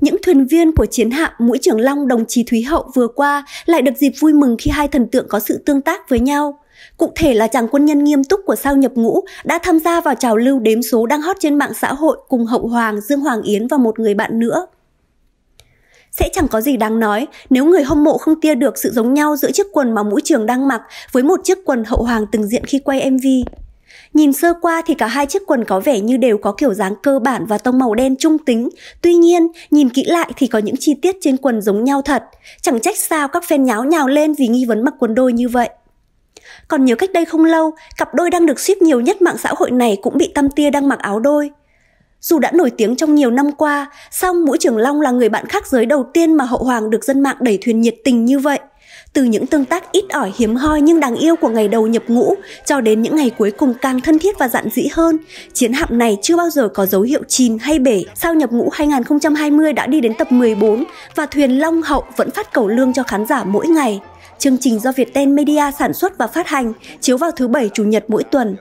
những thuyền viên của chiến hạm mũi trưởng long đồng chí Thúy Hậu vừa qua lại được dịp vui mừng khi hai thần tượng có sự tương tác với nhau. Cụ thể là chàng quân nhân nghiêm túc của sao nhập ngũ đã tham gia vào trào lưu đếm số đang hot trên mạng xã hội cùng Hậu Hoàng, Dương Hoàng Yến và một người bạn nữa. Sẽ chẳng có gì đáng nói nếu người hâm mộ không tia được sự giống nhau giữa chiếc quần mà mũi trường đang mặc với một chiếc quần Hậu Hoàng từng diện khi quay MV. Nhìn sơ qua thì cả hai chiếc quần có vẻ như đều có kiểu dáng cơ bản và tông màu đen trung tính. Tuy nhiên, nhìn kỹ lại thì có những chi tiết trên quần giống nhau thật. Chẳng trách sao các fan nháo nhào lên vì nghi vấn mặc quần đôi như vậy. Còn nhớ cách đây không lâu, cặp đôi đang được ship nhiều nhất mạng xã hội này cũng bị tâm tia đang mặc áo đôi. Dù đã nổi tiếng trong nhiều năm qua, song mũi Trường Long là người bạn khác giới đầu tiên mà Hậu Hoàng được dân mạng đẩy thuyền nhiệt tình như vậy. Từ những tương tác ít ỏi hiếm hoi nhưng đáng yêu của ngày đầu nhập ngũ cho đến những ngày cuối cùng càng thân thiết và dạn dĩ hơn, chiến hạm này chưa bao giờ có dấu hiệu chìm hay bể. Sau nhập ngũ 2020 đã đi đến tập 14 và thuyền Long Hậu vẫn phát cầu lương cho khán giả mỗi ngày. Chương trình do Viettel Media sản xuất và phát hành, chiếu vào thứ bảy chủ nhật mỗi tuần.